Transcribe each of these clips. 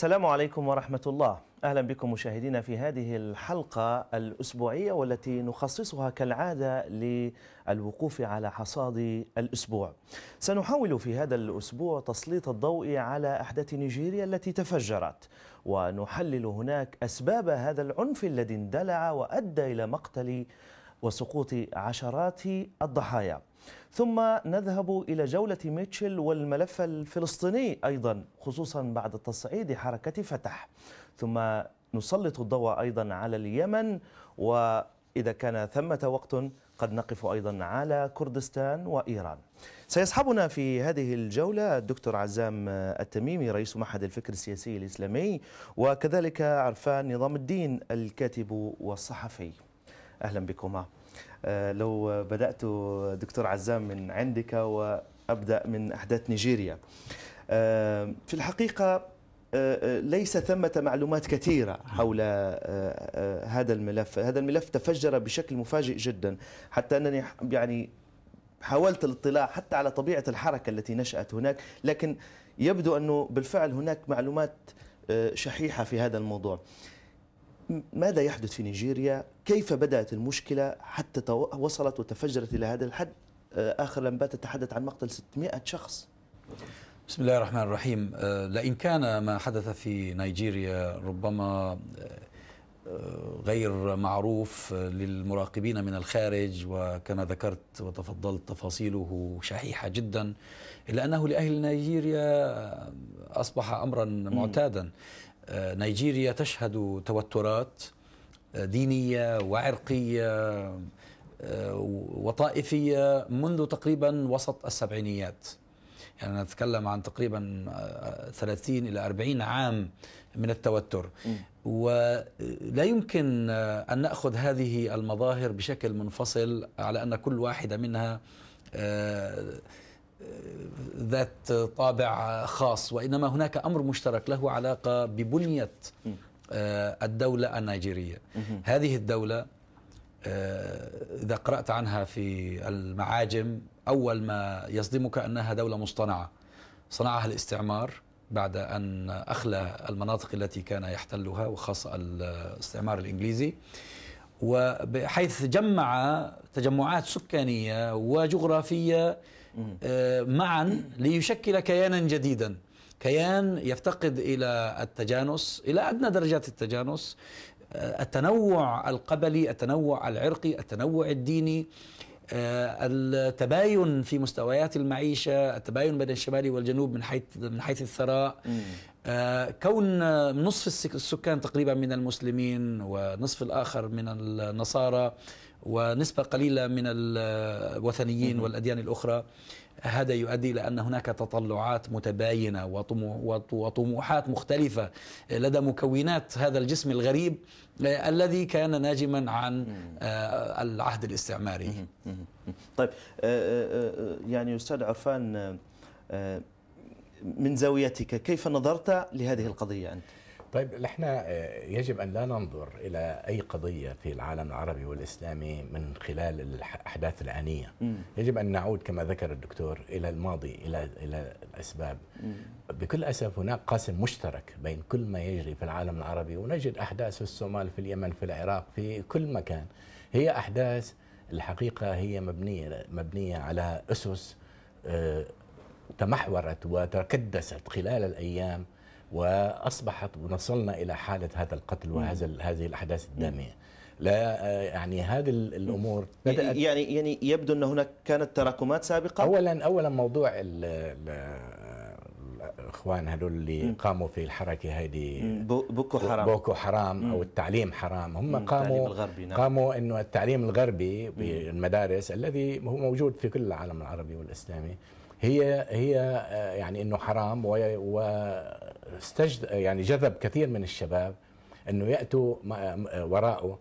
السلام عليكم ورحمة الله أهلا بكم مشاهدينا في هذه الحلقة الأسبوعية والتي نخصصها كالعادة للوقوف على حصاد الأسبوع سنحاول في هذا الأسبوع تسليط الضوء على أحداث نيجيريا التي تفجرت ونحلل هناك أسباب هذا العنف الذي اندلع وأدى إلى مقتل وسقوط عشرات الضحايا ثم نذهب إلى جولة ميتشل والملف الفلسطيني أيضا خصوصا بعد تصعيد حركة فتح ثم نسلط الضوء أيضا على اليمن وإذا كان ثمة وقت قد نقف أيضا على كردستان وإيران سيصحبنا في هذه الجولة الدكتور عزام التميمي رئيس معهد الفكر السياسي الإسلامي وكذلك عرفان نظام الدين الكاتب والصحفي أهلا بكما آه، لو بدأت دكتور عزام من عندك وأبدأ من أحداث نيجيريا آه، في الحقيقة آه، ليس ثمة معلومات كثيرة حول هذا الملف هذا الملف تفجر بشكل مفاجئ جدا حتى أنني يعني حاولت الاطلاع حتى على طبيعة الحركة التي نشأت هناك لكن يبدو أنه بالفعل هناك معلومات شحيحة في هذا الموضوع ماذا يحدث في نيجيريا كيف بدأت المشكلة حتى وصلت وتفجرت إلى هذا الحد آه، آخر لما تتحدث عن مقتل 600 شخص بسم الله الرحمن الرحيم آه، لئن كان ما حدث في نيجيريا ربما آه، غير معروف للمراقبين من الخارج وكما ذكرت وتفضلت تفاصيله شحيحة جدا إلا أنه لأهل نيجيريا أصبح أمرا معتادا نيجيريا تشهد توترات آه، دينية وعرقية آه، وطائفية منذ تقريبا وسط السبعينيات يعني نتكلم عن تقريبا 30 آه، إلى 40 عام من التوتر ولا يمكن أن نأخذ هذه المظاهر بشكل منفصل على أن كل واحدة منها ذات طابع خاص وإنما هناك أمر مشترك له علاقة ببنية آه، الدولة النيجيرية هذه الدولة آه، إذا قرأت عنها في المعاجم أول ما يصدمك أنها دولة مصطنعة صنعها الاستعمار بعد أن أخلى المناطق التي كان يحتلها وخاصة الاستعمار الإنجليزي وبحيث جمع تجمعات سكانية وجغرافية آه، معا ليشكل كيانا جديدا كيان يفتقد الى التجانس الى ادنى درجات التجانس آه، التنوع القبلي التنوع العرقي التنوع الديني آه، التباين في مستويات المعيشة التباين بين الشمال والجنوب من حيث من حيث الثراء كون نصف السكان تقريبا من المسلمين ونصف الآخر من النصارى ونسبة قليلة من الوثنيين والأديان الأخرى هذا يؤدي إلى أن هناك تطلعات متباينة وطموحات مختلفة لدى مكونات هذا الجسم الغريب آه، الذي كان ناجما عن آه، العهد الاستعماري طيب آه، يعني أستاذ عرفان من زاويتك كيف نظرت لهذه القضية أنت؟ طيب نحن آه، يجب ان لا ننظر الى اي قضيه في العالم العربي والاسلامي من خلال الاحداث الانيه يجب ان نعود كما ذكر الدكتور الى الماضي الى الى الاسباب بكل اسف هناك قاسم مشترك بين كل ما يجري في العالم العربي ونجد احداث في الصومال في اليمن في العراق في كل مكان هي احداث الحقيقه هي مبنيه مبنيه على اسس آه، تمحورت وتكدست خلال الايام واصبحت وصلنا الى حاله هذا القتل وهذا هذه الاحداث الداميه لا آه، يعني هذه الامور يعني بدأت يعني يعني يبدو ان هناك كانت تراكمات سابقه اولا اولا موضوع الـ الاخوان هذول اللي قاموا في الحركه هذه بوكو حرام بوكو حرام او التعليم حرام هم قاموا الغربي نعم. قاموا انه التعليم الغربي بالمدارس الذي هو موجود في كل العالم العربي والاسلامي هي هي آه، يعني انه حرام و استجد يعني جذب كثير من الشباب انه ياتوا وراءه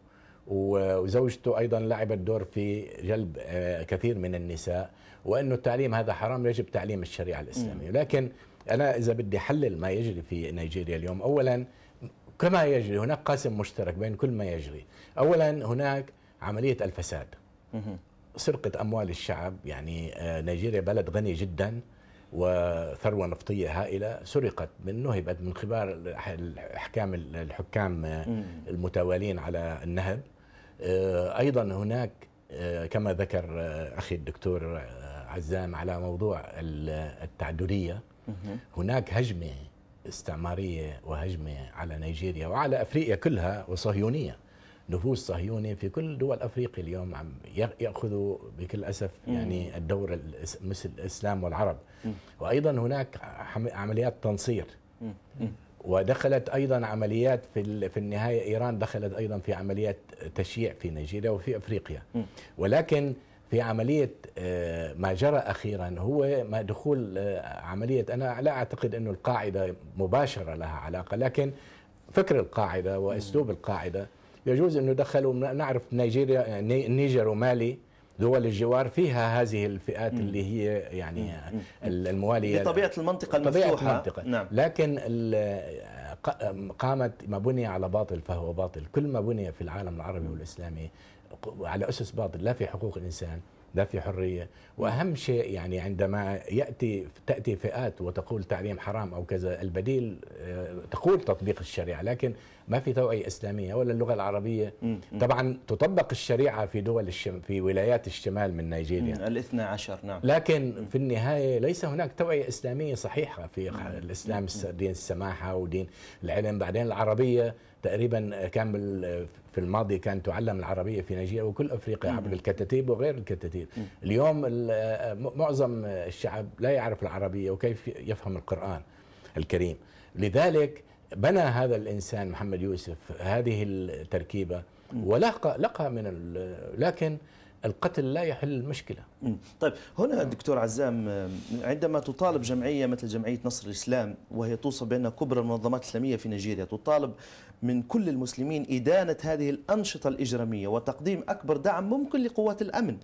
وزوجته ايضا لعبت دور في جلب آه، كثير من النساء وانه التعليم هذا حرام يجب تعليم الشريعه الاسلاميه ولكن انا اذا بدي احلل ما يجري في نيجيريا اليوم اولا كما يجري هناك قاسم مشترك بين كل ما يجري اولا هناك عمليه الفساد سرقه اموال الشعب يعني آه، نيجيريا بلد غني جدا وثروه نفطيه هائله سرقت من نهبت من خبار احكام الحكام المتوالين على النهب آه، ايضا هناك آه، كما ذكر آه، اخي الدكتور عزام على موضوع التعدديه هناك هجمه استعماريه وهجمه على نيجيريا وعلى افريقيا كلها وصهيونيه نفوذ صهيوني في كل دول افريقيا اليوم عم ياخذوا بكل اسف يعني الدور مثل الاسلام والعرب وايضا هناك عمليات تنصير ودخلت ايضا عمليات في في النهايه ايران دخلت ايضا في عمليات تشييع في نيجيريا وفي افريقيا ولكن في عملية آه، ما جرى أخيرا هو ما دخول آه، عملية أنا لا أعتقد أن القاعدة مباشرة لها علاقة لكن فكر القاعدة وأسلوب القاعدة يجوز انه دخلوا نعرف نيجيريا النيجر ومالي دول الجوار فيها هذه الفئات مم. اللي هي يعني مم. المواليه بطبيعه المنطقه المفتوحه بطبيعه المنطقه نعم. لكن قامت ما بني على باطل فهو باطل كل ما بني في العالم العربي والاسلامي على اسس باطل لا في حقوق الانسان لا في حريه واهم شيء يعني عندما ياتي تاتي فئات وتقول تعليم حرام او كذا البديل آه، تقول تطبيق الشريعه لكن ما في توعيه اسلاميه ولا اللغه العربيه طبعا تطبق الشريعه في دول الشم في ولايات الشمال من نيجيريا الاثنى عشر نعم لكن في النهايه ليس هناك توعيه اسلاميه صحيحه في الاسلام دين السماحه ودين العلم بعدين العربيه تقريبا كان في الماضي كان تعلم العربيه في نيجيريا وكل افريقيا عبر الكتاتيب وغير الكتاتيب اليوم معظم الشعب لا يعرف العربيه وكيف يفهم القران الكريم لذلك بنى هذا الانسان محمد يوسف هذه التركيبه ولقى لقى من لكن القتل لا يحل المشكله. طيب هنا دكتور عزام عندما تطالب جمعيه مثل جمعيه نصر الاسلام وهي توصف بانها كبرى المنظمات الاسلاميه في نيجيريا تطالب من كل المسلمين ادانه هذه الانشطه الاجراميه وتقديم اكبر دعم ممكن لقوات الامن.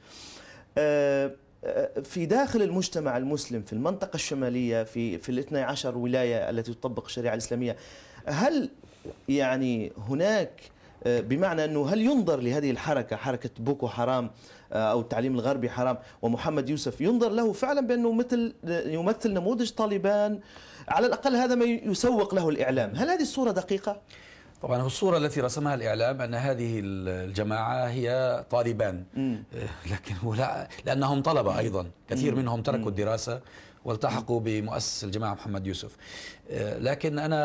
أه في داخل المجتمع المسلم في المنطقة الشمالية في في ال 12 ولاية التي تطبق الشريعة الإسلامية هل يعني هناك بمعنى أنه هل ينظر لهذه الحركة حركة بوكو حرام أو التعليم الغربي حرام ومحمد يوسف ينظر له فعلا بأنه مثل يمثل نموذج طالبان على الأقل هذا ما يسوق له الإعلام هل هذه الصورة دقيقة؟ طبعا الصورة التي رسمها الإعلام أن هذه الجماعة هي طالبان آه، لكن ولا لأنهم طلبة أيضا كثير منهم تركوا الدراسة والتحقوا بمؤسس الجماعة محمد يوسف آه، لكن أنا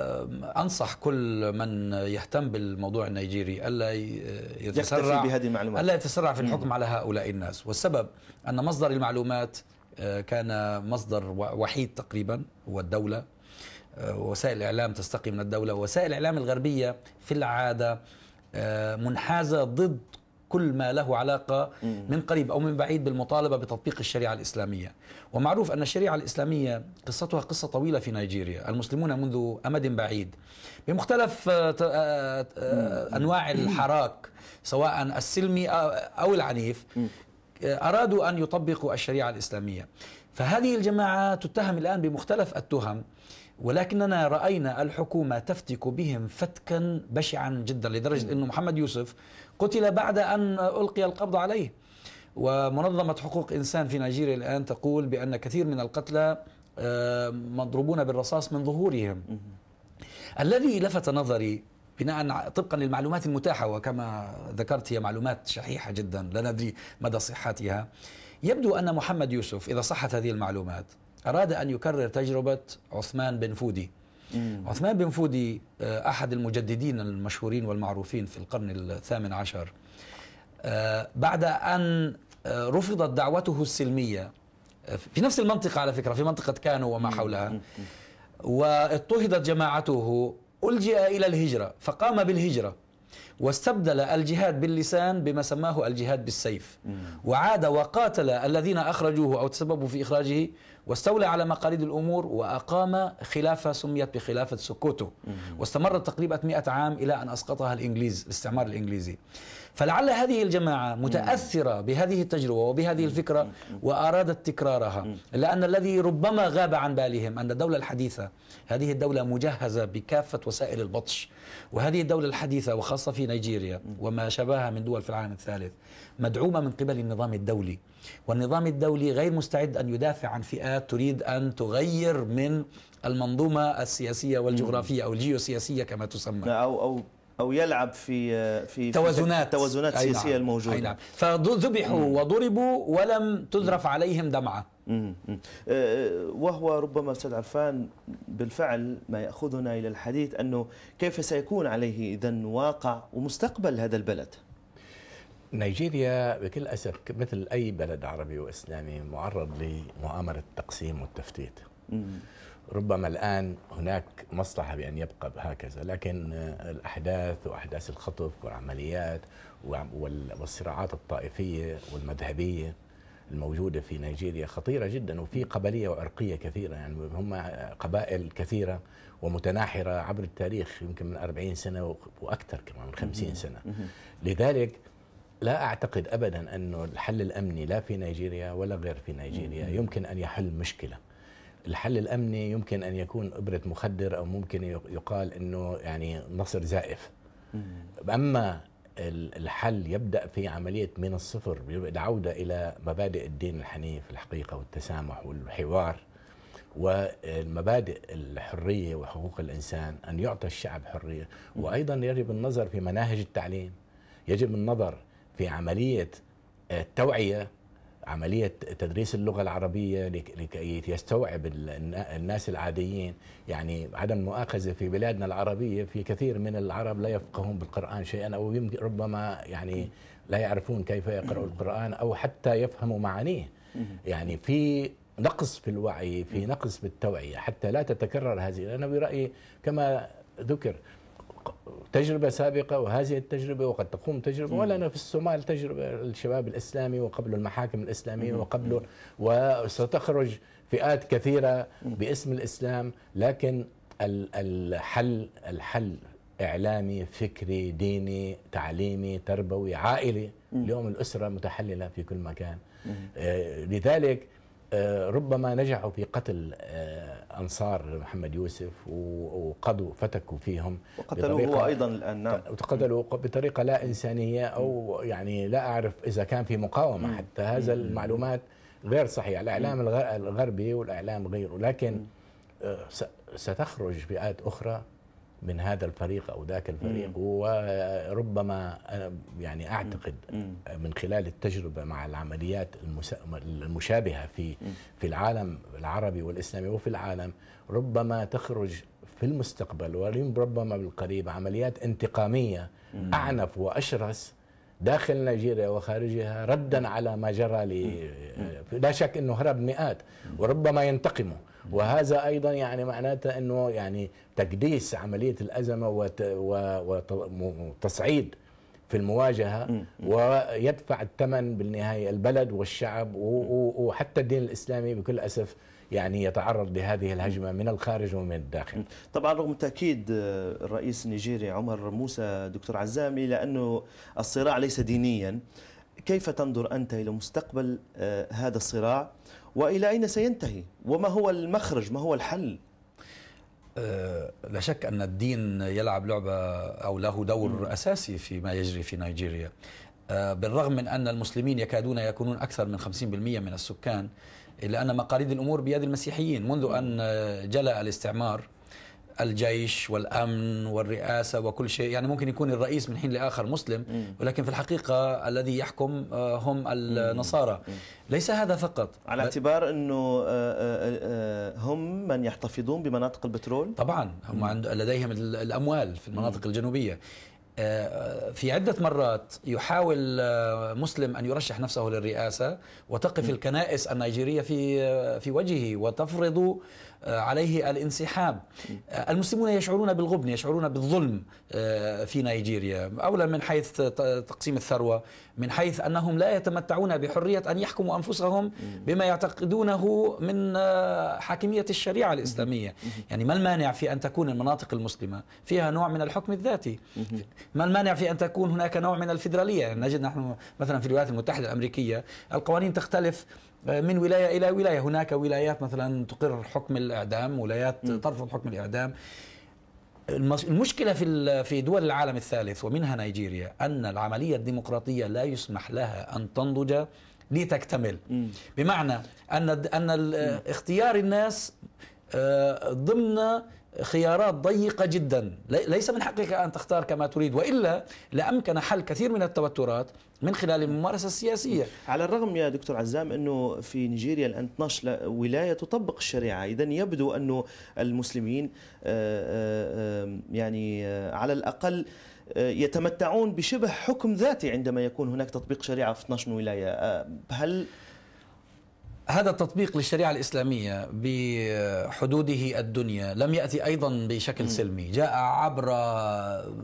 آه، أنصح كل من يهتم بالموضوع النيجيري ألا يتسرع بهذه المعلومات ألا يتسرع في الحكم على هؤلاء الناس والسبب أن مصدر المعلومات كان مصدر وحيد تقريبا هو الدولة آه، وسائل الإعلام تستقي من الدولة وسائل الإعلام الغربية في العادة آه، منحازة ضد كل ما له علاقة من قريب أو من بعيد بالمطالبة بتطبيق الشريعة الإسلامية ومعروف أن الشريعة الإسلامية قصتها قصة طويلة في نيجيريا المسلمون منذ أمد بعيد بمختلف آه، أنواع الحراك سواء السلمي أو العنيف أرادوا أن يطبقوا الشريعة الإسلامية فهذه الجماعة تتهم الآن بمختلف التهم ولكننا رأينا الحكومة تفتك بهم فتكا بشعا جدا لدرجة انه محمد يوسف قتل بعد أن ألقي القبض عليه ومنظمة حقوق إنسان في نيجيريا الآن تقول بأن كثير من القتلى آه، مضروبون بالرصاص من ظهورهم الذي لفت نظري بناء طبقا للمعلومات المتاحة وكما ذكرت هي معلومات شحيحة جدا لا ندري مدى صحتها يبدو أن محمد يوسف إذا صحت هذه المعلومات أراد أن يكرر تجربة عثمان بن فودي مم. عثمان بن فودي آه، أحد المجددين المشهورين والمعروفين في القرن الثامن عشر آه، بعد أن آه، رفضت دعوته السلمية في نفس المنطقة على فكرة في منطقة كانو وما حولها واضطهدت جماعته ألجئ إلى الهجرة فقام بالهجرة واستبدل الجهاد باللسان بما سماه الجهاد بالسيف وعاد وقاتل الذين أخرجوه أو تسببوا في إخراجه واستولى على مقاليد الأمور وأقام خلافة سميت بخلافة سكوتو واستمرت تقريبا 100 عام إلى أن أسقطها الإنجليز الاستعمار الإنجليزي فلعل هذه الجماعة متأثرة بهذه التجربة وبهذه الفكرة وأرادت تكرارها لأن الذي ربما غاب عن بالهم أن الدولة الحديثة هذه الدولة مجهزة بكافة وسائل البطش وهذه الدولة الحديثة وخاصة في نيجيريا وما شبهها من دول في العالم الثالث مدعومة من قبل النظام الدولي والنظام الدولي غير مستعد أن يدافع عن فئات تريد أن تغير من المنظومة السياسية والجغرافية أو الجيوسياسية كما تسمى أو أو او يلعب في في توازنات توازنات نعم. سياسيه نعم. الموجوده اي نعم فذبحوا وضربوا ولم تذرف عليهم دمعه مم. أه، أه، وهو ربما استاذ عرفان بالفعل ما ياخذنا الى الحديث انه كيف سيكون عليه اذا واقع ومستقبل هذا البلد نيجيريا بكل أسف مثل أي بلد عربي وإسلامي معرض لمؤامرة التقسيم والتفتيت ربما الآن هناك مصلحة بأن يبقى هكذا لكن الأحداث وأحداث الخطف والعمليات والصراعات الطائفية والمذهبية الموجودة في نيجيريا خطيرة جدا وفي قبلية وعرقية كثيرة يعني هم قبائل كثيرة ومتناحرة عبر التاريخ يمكن من 40 سنة وأكثر كمان من 50 سنة لذلك لا أعتقد أبدا أن الحل الأمني لا في نيجيريا ولا غير في نيجيريا يمكن أن يحل مشكلة الحل الأمني يمكن أن يكون إبرة مخدر أو ممكن يقال أنه يعني نصر زائف أما الحل يبدأ في عملية من الصفر العودة إلى مبادئ الدين الحنيف الحقيقة والتسامح والحوار والمبادئ الحرية وحقوق الإنسان أن يعطى الشعب حرية وأيضا يجب النظر في مناهج التعليم يجب النظر في عملية آه، التوعية عملية تدريس اللغة العربية لكي يستوعب الناس العاديين يعني عدم مؤاخذة في بلادنا العربية في كثير من العرب لا يفقهون بالقرآن شيئا أو ربما يعني لا يعرفون كيف يقرأوا القرآن أو حتى يفهموا معانيه يعني في نقص في الوعي في نقص بالتوعية حتى لا تتكرر هذه أنا برأيي كما ذكر تجربة سابقة وهذه التجربة وقد تقوم تجربة ولنا في الصومال تجربة الشباب الإسلامي وقبله المحاكم الإسلامية وقبله وستخرج فئات كثيرة باسم الإسلام لكن الحل الحل إعلامي فكري ديني تعليمي تربوي عائلي اليوم الأسرة متحللة في كل مكان آه، لذلك آه، ربما نجحوا في قتل آه، انصار محمد يوسف وقضوا فتكوا فيهم وقتلوه هو ايضا الان نعم وقتلوا بطريقه لا انسانيه او يعني لا اعرف اذا كان في مقاومه حتى هذا المعلومات غير صحيحه الاعلام الغربي والاعلام غيره لكن آه، ستخرج فئات اخرى من هذا الفريق او ذاك الفريق مم. وربما يعني اعتقد مم. من خلال التجربه مع العمليات المشابهه في مم. في العالم العربي والاسلامي وفي العالم ربما تخرج في المستقبل وربما بالقريب عمليات انتقاميه مم. اعنف واشرس داخل نيجيريا وخارجها ردا على ما جرى لا شك انه هرب مئات وربما ينتقموا وهذا ايضا يعني معناته انه يعني تقديس عمليه الازمه وتصعيد في المواجهه ويدفع الثمن بالنهايه البلد والشعب وحتى الدين الاسلامي بكل اسف يعني يتعرض لهذه الهجمه من الخارج ومن الداخل. طبعا رغم تاكيد الرئيس النيجيري عمر موسى دكتور عزام الى انه الصراع ليس دينيا كيف تنظر أنت إلى مستقبل آه، هذا الصراع وإلى أين سينتهي وما هو المخرج ما هو الحل آه، لا شك أن الدين يلعب لعبة أو له دور م. أساسي فيما يجري في نيجيريا آه، بالرغم من أن المسلمين يكادون يكونون أكثر من 50% من السكان إلا أن مقاليد الأمور بيد المسيحيين منذ أن جلأ الاستعمار الجيش والامن والرئاسه وكل شيء يعني ممكن يكون الرئيس من حين لاخر مسلم ولكن في الحقيقه الذي يحكم آه، هم النصارى ليس هذا فقط على اعتبار انه آه، آه، هم من يحتفظون بمناطق البترول طبعا هم لديهم الاموال في المناطق الجنوبيه في عدة مرات يحاول مسلم أن يرشح نفسه للرئاسة وتقف الكنائس النيجيرية في في وجهه وتفرض آه، عليه الانسحاب آه، المسلمون يشعرون بالغبن يشعرون بالظلم آه، في نيجيريا أولا من حيث تقسيم الثروة من حيث أنهم لا يتمتعون بحرية أن يحكموا أنفسهم بما يعتقدونه من حاكمية الشريعة الإسلامية يعني ما المانع في أن تكون المناطق المسلمة فيها نوع من الحكم الذاتي ما المانع في أن تكون هناك نوع من الفيدرالية يعني نجد نحن مثلا في الولايات المتحدة الأمريكية القوانين تختلف من ولايه الى ولايه هناك ولايات مثلا تقر حكم الاعدام ولايات ترفض حكم الاعدام المشكلة في في دول العالم الثالث ومنها نيجيريا أن العملية الديمقراطية لا يسمح لها أن تنضج لتكتمل بمعنى أن أن اختيار الناس آه، ضمن خيارات ضيقة جدا ليس من حقك أن تختار كما تريد وإلا لأمكن حل كثير من التوترات من خلال الممارسة السياسية على الرغم يا دكتور عزام أنه في نيجيريا الآن 12 ولاية تطبق الشريعة إذا يبدو أنه المسلمين آه، آه، يعني آه، على الأقل يتمتعون بشبه حكم ذاتي عندما يكون هناك تطبيق شريعة في 12 ولاية هل هذا التطبيق للشريعة الإسلامية بحدوده الدنيا لم يأتي أيضا بشكل سلمي جاء عبر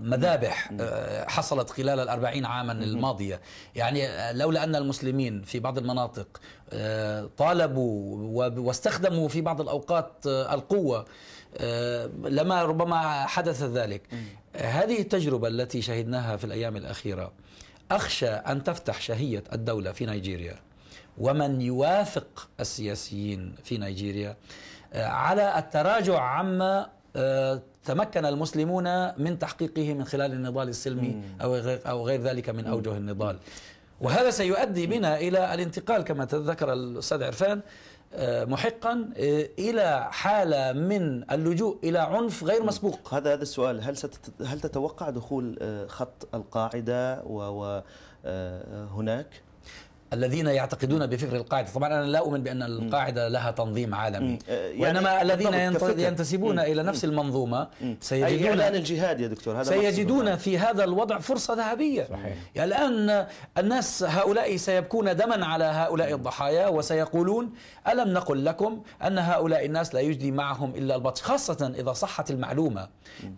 مذابح آه، حصلت خلال الأربعين عاما الماضية يعني آه، لولا أن المسلمين في بعض المناطق آه، طالبوا واستخدموا في بعض الأوقات القوة لما ربما حدث ذلك هذه التجربة التي شهدناها في الأيام الأخيرة أخشى أن تفتح شهية الدولة في نيجيريا ومن يوافق السياسيين في نيجيريا آه، على التراجع عما آه، تمكن المسلمون من تحقيقه من خلال النضال السلمي أو غير, أو غير ذلك من أوجه النضال وهذا سيؤدي بنا إلى الانتقال كما تذكر الأستاذ عرفان آه، محقا الى حاله من اللجوء الى عنف غير مسبوق هذا هذا السؤال هل هل تتوقع دخول خط القاعده و هناك الذين يعتقدون بفكر القاعده طبعا انا لا اؤمن بان القاعده لها تنظيم عالمي آه، يعني وانما الذين ينتسبون الى نفس المنظومه سيجدون أي اعلان الجهاد يا دكتور هذا سيجدون في هذا الوضع فرصه ذهبيه صحيح. يعني الان الناس هؤلاء سيبكون دما على هؤلاء الضحايا وسيقولون الم نقل لكم ان هؤلاء الناس لا يجدي معهم الا البطش خاصه اذا صحت المعلومه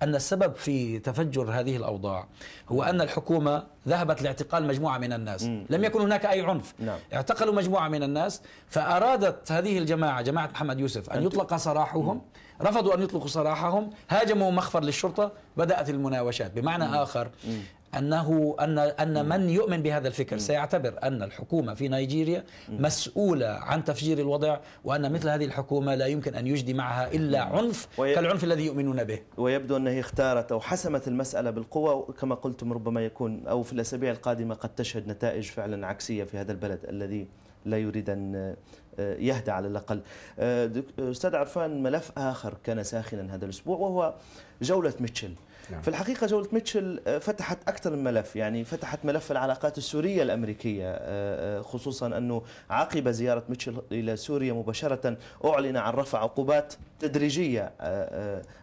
ان السبب في تفجر هذه الاوضاع هو ان الحكومه ذهبت لاعتقال مجموعة من الناس مم. لم يكن هناك أي عنف نعم. اعتقلوا مجموعة من الناس فأرادت هذه الجماعة جماعة محمد يوسف أن يطلق سراحهم مم. رفضوا أن يطلقوا سراحهم هاجموا مخفر للشرطة بدأت المناوشات بمعنى مم. آخر مم. أنه أن أن من يؤمن بهذا الفكر سيعتبر أن الحكومة في نيجيريا مسؤولة عن تفجير الوضع وأن مثل هذه الحكومة لا يمكن أن يجدي معها إلا عنف كالعنف الذي يؤمنون به ويبدو أنها اختارت أو حسمت المسألة بالقوة كما قلتم ربما يكون أو في الأسابيع القادمة قد تشهد نتائج فعلا عكسية في هذا البلد الذي لا يريد أن آه، يهدى على الأقل آه، أستاذ عرفان ملف آخر كان ساخنا هذا الأسبوع وهو جولة ميتشل نعم. في الحقيقة جولة ميتشل آه، فتحت أكثر من ملف يعني فتحت ملف العلاقات السورية الأمريكية آه، آه، خصوصا أنه عقب زيارة ميتشل إلى سوريا مباشرة أعلن عن رفع عقوبات تدريجية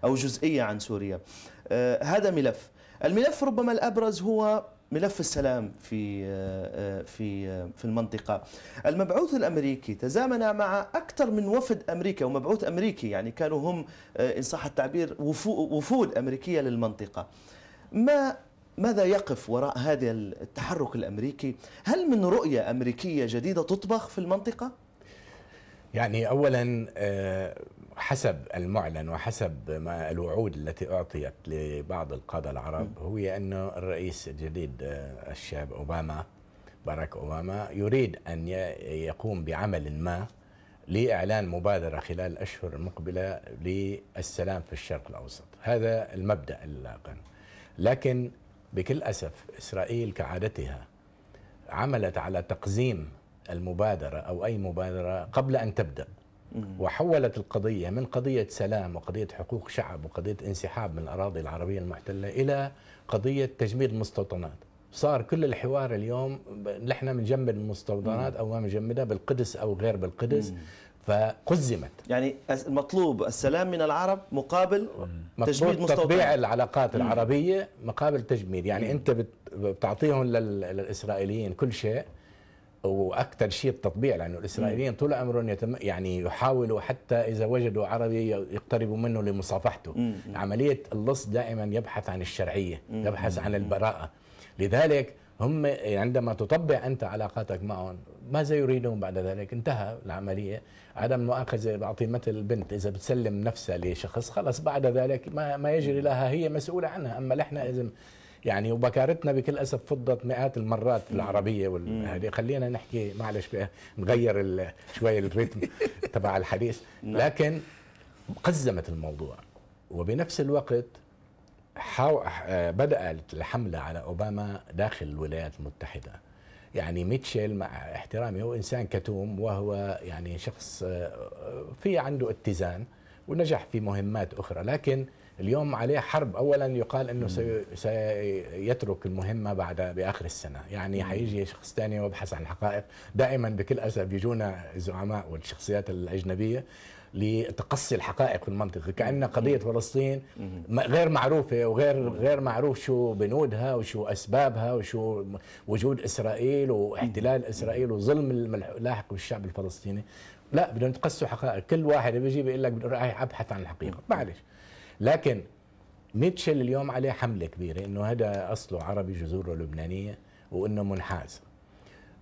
أو جزئية عن سوريا هذا ملف الملف ربما الأبرز هو ملف السلام في آه، آه، في آه، في المنطقه. المبعوث الامريكي تزامن مع اكثر من وفد امريكا ومبعوث امريكي يعني كانوا هم ان صح التعبير وفود امريكيه للمنطقه. ما ماذا يقف وراء هذا التحرك الامريكي؟ هل من رؤيه امريكيه جديده تطبخ في المنطقه؟ يعني اولا حسب المعلن وحسب ما الوعود التي أعطيت لبعض القادة العرب هو أن الرئيس الجديد آه، الشاب أوباما باراك أوباما يريد أن يقوم بعمل ما لإعلان مبادرة خلال الأشهر المقبلة للسلام في الشرق الأوسط هذا المبدأ اللاقن لكن بكل أسف إسرائيل كعادتها عملت على تقزيم المبادرة أو أي مبادرة قبل أن تبدأ وحولت القضية من قضية سلام وقضية حقوق شعب وقضية انسحاب من الأراضي العربية المحتلة إلى قضية تجميد مستوطنات صار كل الحوار اليوم نحن بنجمد المستوطنات أو ما بنجمدها بالقدس أو غير بالقدس فقزمت يعني المطلوب السلام من العرب مقابل تجميد مستوطنات تطبيع العلاقات العربية مقابل تجميد يعني أنت بتعطيهم للإسرائيليين كل شيء واكثر شيء التطبيع لانه الاسرائيليين طول عمرهم يتم يعني يحاولوا حتى اذا وجدوا عربي يقتربوا منه لمصافحته مم. عمليه اللص دائما يبحث عن الشرعيه مم. يبحث عن البراءه لذلك هم عندما تطبع انت علاقاتك معهم ماذا يريدون بعد ذلك انتهى العمليه عدم مؤاخذه بعطي مثل البنت اذا بتسلم نفسها لشخص خلص بعد ذلك ما ما يجري لها هي مسؤوله عنها اما نحن اذا يعني وبكارتنا بكل اسف فضت مئات المرات بالعربيه والهذه خلينا نحكي معلش نغير شوي الريتم تبع الحديث نعم. لكن قزمت الموضوع وبنفس الوقت حاو... آه، بدات الحمله على اوباما داخل الولايات المتحده يعني ميتشل مع احترامي هو انسان كتوم وهو يعني شخص آه، آه، في عنده اتزان ونجح في مهمات اخرى لكن اليوم عليه حرب اولا يقال انه سيترك المهمه بعد باخر السنه يعني حيجي شخص ثاني ويبحث عن الحقائق دائما بكل اسف بيجونا الزعماء والشخصيات الاجنبيه لتقصي الحقائق في المنطقه كان قضيه فلسطين غير معروفه وغير غير معروف شو بنودها وشو اسبابها وشو وجود اسرائيل واحتلال اسرائيل وظلم اللاحق بالشعب الفلسطيني لا بدهم تقصوا حقائق كل واحد بيجي بيقول لك بدي ابحث عن الحقيقه معلش لكن ميتشل اليوم عليه حملة كبيرة انه هذا اصله عربي جذوره لبنانية وانه منحاز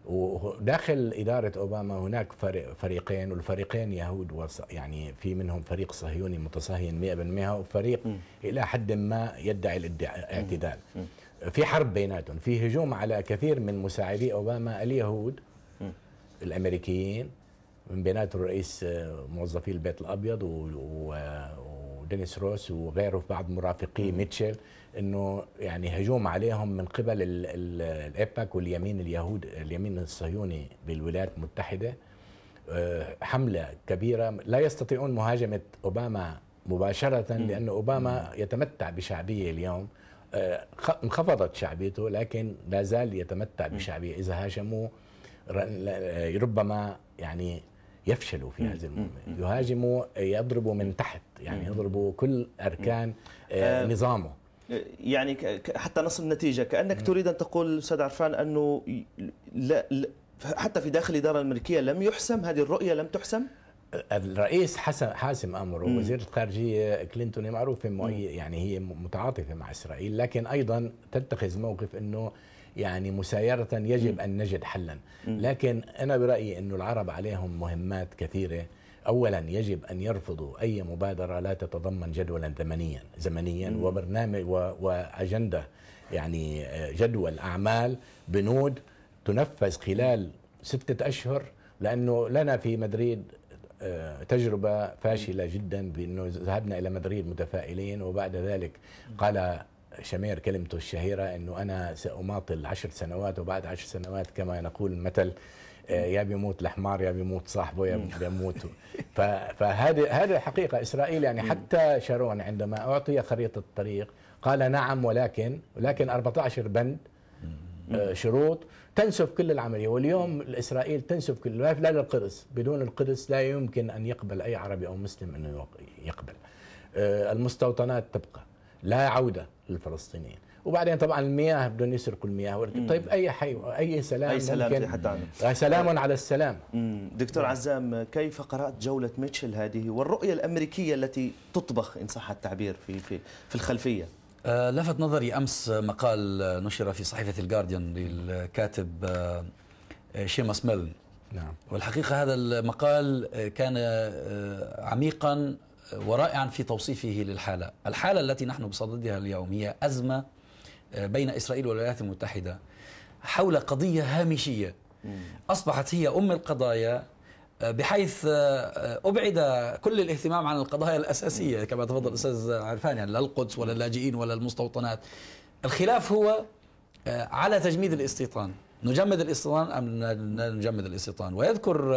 وداخل إدارة أوباما هناك فريق فريقين والفريقين يهود وص يعني في منهم فريق صهيوني متصهين 100% وفريق م. إلى حد ما يدعي الاعتدال في حرب بيناتهم في هجوم على كثير من مساعدي أوباما اليهود م. الأمريكيين من بيناتهم رئيس آه، موظفي البيت الأبيض و... و... دينيس روس وغيره بعض مرافقيه ميتشل انه يعني هجوم عليهم من قبل الايباك واليمين اليهود اليمين الصهيوني بالولايات المتحده آه، حمله كبيره لا يستطيعون مهاجمه اوباما مباشره لان اوباما يتمتع بشعبيه اليوم آه، انخفضت شعبيته لكن لا زال يتمتع بشعبيه اذا هاجموه آه، ربما يعني يفشلوا في هذه المهمه يهاجموا يضربوا من تحت يعني يضربوا كل أركان آه، آه، نظامه آه، يعني حتى نصل النتيجة كأنك تريد أن تقول أستاذ عرفان أنه لا, حتى في داخل الإدارة الأمريكية لم يحسم هذه الرؤية لم تحسم الرئيس حسن حاسم امره مم. وزيره الخارجيه كلينتون معروف يعني هي متعاطفه مع اسرائيل لكن ايضا تتخذ موقف انه يعني مسايرة يجب أن نجد حلا لكن أنا برأيي انه العرب عليهم مهمات كثيرة اولا يجب ان يرفضوا اي مبادره لا تتضمن جدولا زمنيا زمنيا وبرنامج واجنده يعني جدول اعمال بنود تنفذ خلال ستة اشهر لانه لنا في مدريد آه، تجربة فاشلة جدا بأنه ذهبنا إلى مدريد متفائلين وبعد ذلك قال شمير كلمته الشهيرة أنه أنا سأماطل عشر سنوات وبعد عشر سنوات كما نقول المثل آه، يا بيموت الحمار يا بيموت صاحبه يا بيموت فهذه هذه الحقيقه اسرائيل يعني حتى شارون عندما اعطي خريطه الطريق قال نعم ولكن ولكن 14 بند آه، شروط تنسف كل العمليه واليوم اسرائيل تنسف كل لا للقدس بدون القدس لا يمكن ان يقبل اي عربي او مسلم انه يقبل آه، المستوطنات تبقى لا عوده للفلسطينيين وبعدين طبعا المياه بدهم يسرقوا المياه مم. طيب اي حي اي سلام اي سلام ممكن حتى عنه. آه، سلام على السلام مم. دكتور نعم. عزام كيف قرات جوله ميتشل هذه والرؤيه الامريكيه التي تطبخ ان صح التعبير في في في الخلفيه آه، لفت نظري امس مقال نشر في صحيفه الجارديان للكاتب آه، شيماس ميلن نعم والحقيقه هذا المقال كان عميقا ورائعا في توصيفه للحاله، الحاله التي نحن بصددها اليوم هي ازمه آه، بين إسرائيل والولايات المتحدة حول قضية هامشية أصبحت هي أم القضايا آه، بحيث آه، أبعد كل الاهتمام عن القضايا الأساسية كما تفضل الأستاذ عرفان يعني لا القدس ولا اللاجئين ولا المستوطنات الخلاف هو على تجميد الاستيطان نجمد الاستيطان أم لا نجمد الاستيطان ويذكر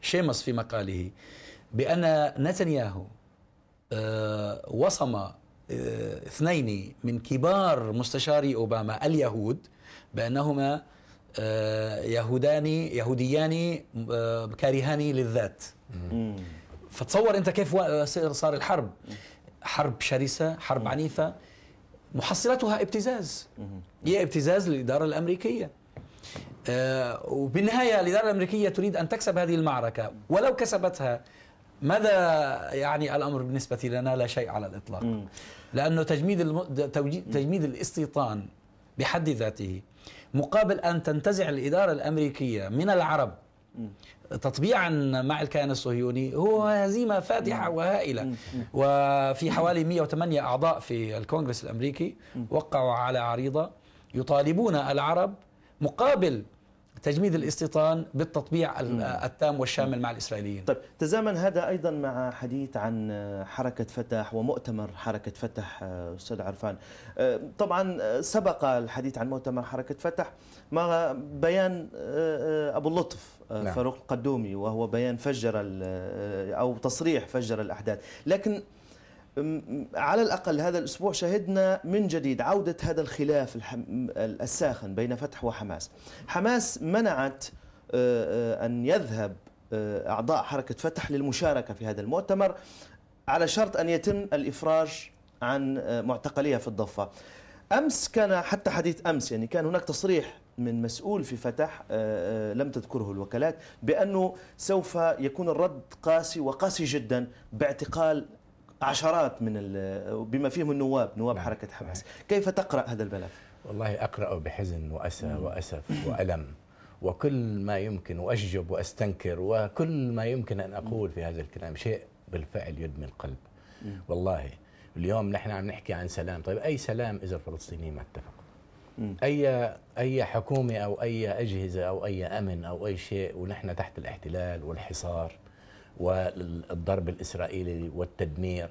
شيمس في مقاله بأن نتنياهو وصم آه، اثنين من كبار مستشاري أوباما اليهود بأنهما آه، يهودان يهوديان آه، كارهان للذات فتصور أنت كيف صار الحرب حرب شرسة حرب عنيفة محصلتها ابتزاز هي ابتزاز للإدارة الأمريكية وبالنهاية الإدارة الأمريكية تريد أن تكسب هذه المعركة ولو كسبتها ماذا يعني الامر بالنسبه لنا لا شيء على الاطلاق لانه تجميد الم... تجميد الاستيطان بحد ذاته مقابل ان تنتزع الاداره الامريكيه من العرب تطبيعا مع الكيان الصهيوني هو هزيمة فادحة وهائلة وفي حوالي 108 أعضاء في الكونغرس الأمريكي وقعوا على عريضة يطالبون العرب مقابل تجميد الاستيطان بالتطبيع التام والشامل مع الإسرائيليين طيب تزامن هذا أيضا مع حديث عن حركة فتح ومؤتمر حركة فتح آه، أستاذ عرفان آه، طبعا آه، سبق الحديث عن مؤتمر حركة فتح مع بيان أبو اللطف نعم. فاروق القدومي وهو بيان فجر أو تصريح فجر الأحداث لكن على الأقل هذا الأسبوع شهدنا من جديد عودة هذا الخلاف الساخن بين فتح وحماس حماس منعت أه، أه، أن يذهب أه، أعضاء حركة فتح للمشاركة في هذا المؤتمر على شرط أن يتم الإفراج عن معتقليها في الضفة أمس كان حتى حديث أمس يعني كان هناك تصريح من مسؤول في فتح لم تذكره الوكالات بأنه سوف يكون الرد قاسي وقاسي جدا باعتقال عشرات من بما فيهم النواب نواب نعم. حركه حماس نعم. كيف تقرا هذا الملف والله اقراه بحزن واسى واسف والم وكل ما يمكن واشجب واستنكر وكل ما يمكن ان اقول في هذا الكلام شيء بالفعل يدمي القلب والله اليوم نحن عم نحكي عن سلام طيب اي سلام اذا الفلسطينيين ما اتفقوا اي اي حكومه او اي اجهزه او اي امن او اي شيء ونحن تحت الاحتلال والحصار والضرب الإسرائيلي والتدمير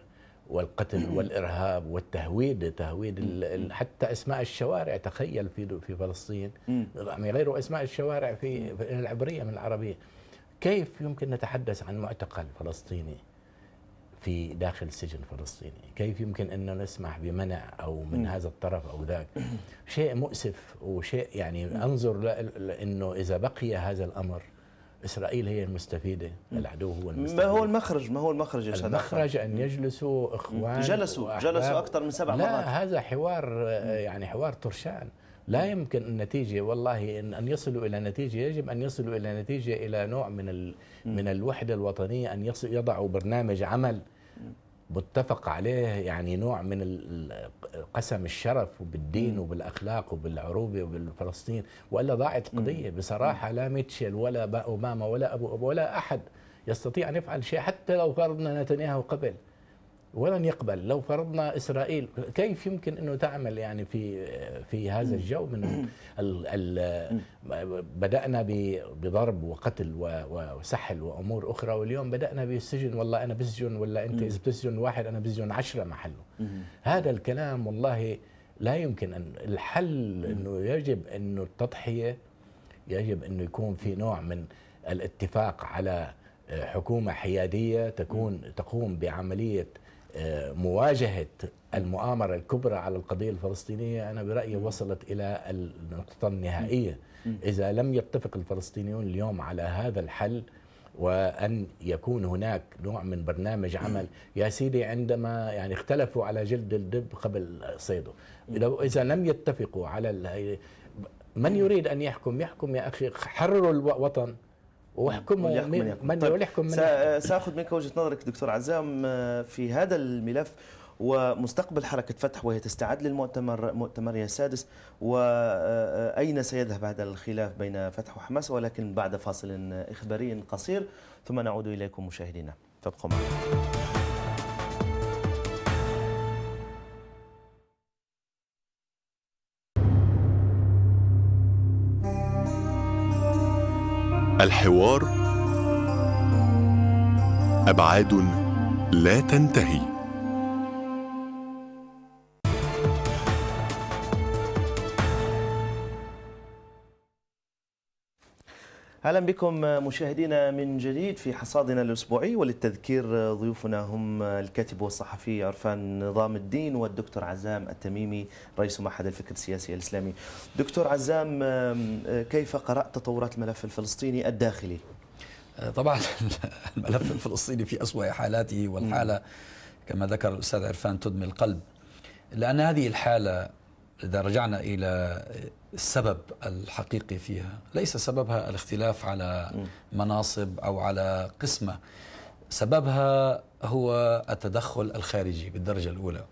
والقتل والارهاب والتهويد تهويد حتى اسماء الشوارع تخيل في في فلسطين يعني غير اسماء الشوارع في العبريه من العربيه كيف يمكن نتحدث عن معتقل فلسطيني في داخل سجن فلسطيني كيف يمكن أن نسمح بمنع أو من هذا الطرف أو ذاك شيء مؤسف وشيء يعني أنظر لأنه إذا بقي هذا الأمر اسرائيل هي المستفيده العدو هو المستفيد ما هو المخرج ما هو المخرج يا المخرج ان يجلسوا اخوان جلسوا جلسوا اكثر من سبع لا مرات لا هذا حوار يعني حوار ترشان لا يمكن النتيجه والله ان ان يصلوا الى نتيجه يجب ان يصلوا الى نتيجه الى نوع من من الوحده الوطنيه ان يضعوا برنامج عمل متفق عليه يعني نوع من قسم الشرف بالدين وبالاخلاق وبالعروبه وبالفلسطين والا ضاعت القضيه بصراحه لا ميتشل ولا اوباما ولا ابو ولا احد يستطيع ان يفعل شيء حتى لو فرضنا نتنياهو قبل ولن يقبل لو فرضنا اسرائيل كيف يمكن انه تعمل يعني في في هذا الجو من ال ال بدانا بضرب وقتل وسحل وامور اخرى واليوم بدانا بالسجن والله انا بسجن ولا انت اذا بتسجن واحد انا بسجن عشرة محله هذا الكلام والله لا يمكن أن الحل انه يجب انه التضحيه يجب انه يكون في نوع من الاتفاق على حكومه حياديه تكون تقوم بعمليه مواجهة المؤامرة الكبرى على القضية الفلسطينية أنا برأيي وصلت إلى النقطة النهائية إذا لم يتفق الفلسطينيون اليوم على هذا الحل وأن يكون هناك نوع من برنامج عمل يا سيدي عندما يعني اختلفوا على جلد الدب قبل صيده إذا لم يتفقوا على من يريد أن يحكم يحكم يا أخي حرروا الوطن نعم، ويحكم من يحكم. من طيب يحكم من ساخذ منك وجهه نظرك دكتور عزام آه، في هذا الملف ومستقبل حركة فتح وهي تستعد للمؤتمر مؤتمرها السادس وأين سيذهب هذا الخلاف بين فتح وحماس ولكن بعد فاصل إخباري قصير ثم نعود إليكم مشاهدينا فابقوا معنا الحوار ابعاد لا تنتهي اهلا بكم مشاهدينا من جديد في حصادنا الاسبوعي وللتذكير ضيوفنا هم الكاتب والصحفي عرفان نظام الدين والدكتور عزام التميمي رئيس معهد الفكر السياسي الاسلامي. دكتور عزام كيف قرات تطورات الملف الفلسطيني الداخلي؟ طبعا الملف الفلسطيني في اسوء حالاته والحاله كما ذكر الاستاذ عرفان تدمي القلب لان هذه الحاله إذا رجعنا إلى السبب الحقيقي فيها ليس سببها الاختلاف على مناصب أو على قسمة سببها هو التدخل الخارجي بالدرجة الأولى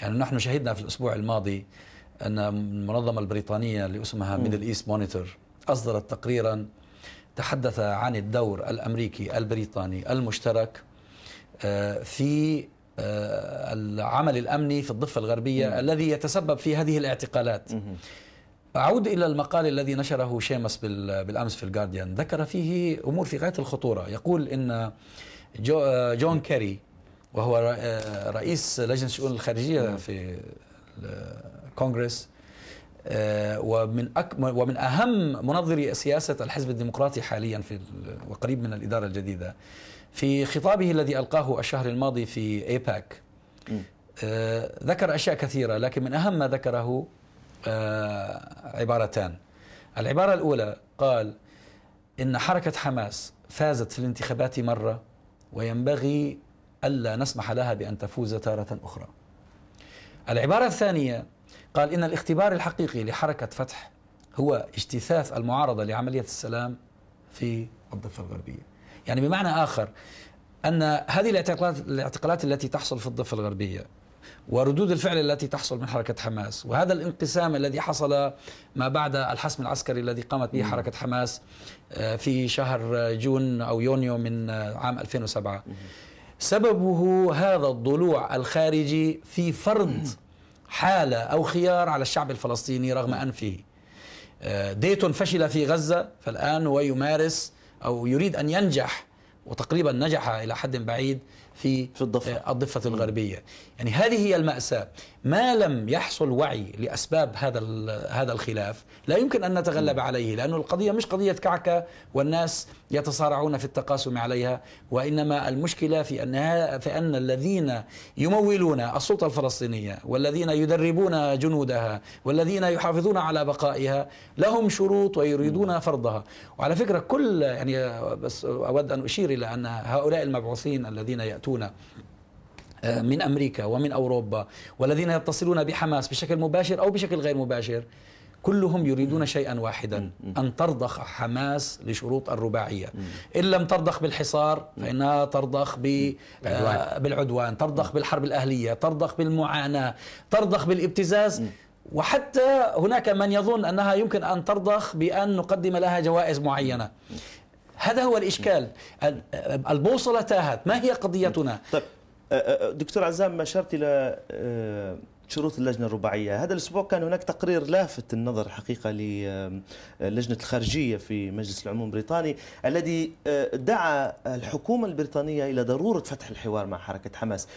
يعني نحن شهدنا في الأسبوع الماضي أن المنظمة البريطانية اللي اسمها ميدل إيست مونيتور أصدرت تقريرا تحدث عن الدور الأمريكي البريطاني المشترك آه، في آه، العمل الأمني في الضفة الغربية مم. الذي يتسبب في هذه الاعتقالات مم. أعود إلى المقال الذي نشره شيمس بالأمس في الجارديان ذكر فيه أمور في غاية الخطورة يقول إن جو آه، جون كيري وهو آه، رئيس لجنة الشؤون الخارجية في الكونغرس ومن ومن اهم منظري سياسه الحزب الديمقراطي حاليا في وقريب من الاداره الجديده في خطابه الذي ألقاه الشهر الماضي في إيباك آه، ذكر أشياء كثيرة لكن من أهم ما ذكره آه، عبارتان العبارة الأولى قال إن حركة حماس فازت في الانتخابات مرة وينبغي ألا نسمح لها بأن تفوز تارة أخرى العبارة الثانية قال إن الاختبار الحقيقي لحركة فتح هو اجتثاث المعارضة لعملية السلام في الضفة الغربية يعني بمعنى آخر أن هذه الاعتقالات, الاعتقالات التي تحصل في الضفة الغربية وردود الفعل التي تحصل من حركة حماس وهذا الانقسام الذي حصل ما بعد الحسم العسكري الذي قامت به حركة حماس آه، في شهر جون أو يونيو من عام 2007 سببه هذا الضلوع الخارجي في فرض حالة أو خيار على الشعب الفلسطيني رغم أنفه آه، ديتون فشل في غزة فالآن هو يمارس أو يريد أن ينجح وتقريبا نجح إلى حد بعيد في, في الضفة. آه، الضفة الغربية يعني هذه هي المأساة ما لم يحصل وعي لأسباب هذا هذا الخلاف لا يمكن أن نتغلب عليه لأن القضية مش قضية كعكة والناس يتصارعون في التقاسم عليها وإنما المشكلة في أن في أن الذين يمولون السلطة الفلسطينية والذين يدربون جنودها والذين يحافظون على بقائها لهم شروط ويريدون فرضها وعلى فكرة كل يعني بس أود أن أشير إلى أن هؤلاء المبعوثين الذين يأتون يأتون آه، من أمريكا ومن أوروبا والذين يتصلون بحماس بشكل مباشر أو بشكل غير مباشر كلهم يريدون شيئا واحدا أن ترضخ حماس لشروط الرباعية إن لم ترضخ بالحصار فإنها ترضخ آه، بالعدوان ترضخ بالحرب الأهلية ترضخ بالمعاناة ترضخ بالابتزاز وحتى هناك من يظن أنها يمكن أن ترضخ بأن نقدم لها جوائز معينة هذا هو الإشكال البوصلة تاهت ما هي قضيتنا طيب دكتور عزام ما أشرت إلى شروط اللجنة الرباعية هذا الأسبوع كان هناك تقرير لافت النظر حقيقة للجنة الخارجية في مجلس العموم البريطاني الذي دعا الحكومة البريطانية إلى ضرورة فتح الحوار مع حركة حماس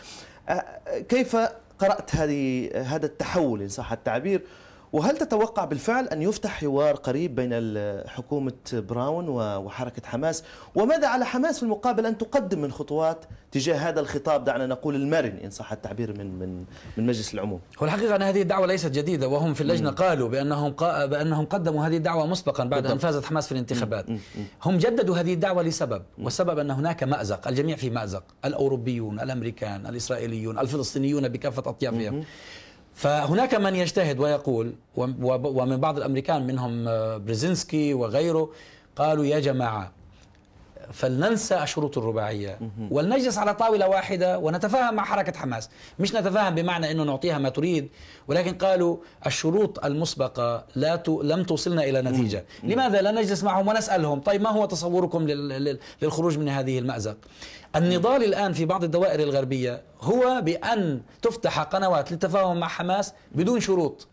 كيف قرأت هذه هذا التحول إن صح التعبير وهل تتوقع بالفعل أن يفتح حوار قريب بين حكومة براون وحركة حماس وماذا على حماس في المقابل أن تقدم من خطوات تجاه هذا الخطاب دعنا نقول المرن إن صح التعبير من من من مجلس العموم هو الحقيقة أن هذه الدعوة ليست جديدة وهم في اللجنة قالوا بأنهم قا... بأنهم قدموا هذه الدعوة مسبقا بعد أن فازت حماس في الانتخابات هم جددوا هذه الدعوة لسبب والسبب أن هناك مأزق الجميع في مأزق الأوروبيون الأمريكان الإسرائيليون الفلسطينيون بكافة أطيافهم فهناك من يجتهد ويقول ومن بعض الامريكان منهم آه، برزينسكي وغيره قالوا يا جماعه فلننسى الشروط الرباعية ولنجلس على طاولة واحدة ونتفاهم مع حركة حماس مش نتفاهم بمعنى أنه نعطيها ما تريد ولكن قالوا الشروط المسبقة لا ت... لم توصلنا إلى نتيجة لماذا لا نجلس معهم ونسألهم طيب ما هو تصوركم لل... للخروج من هذه المأزق النضال الآن في بعض الدوائر الغربية هو بأن تفتح قنوات للتفاهم مع حماس بدون شروط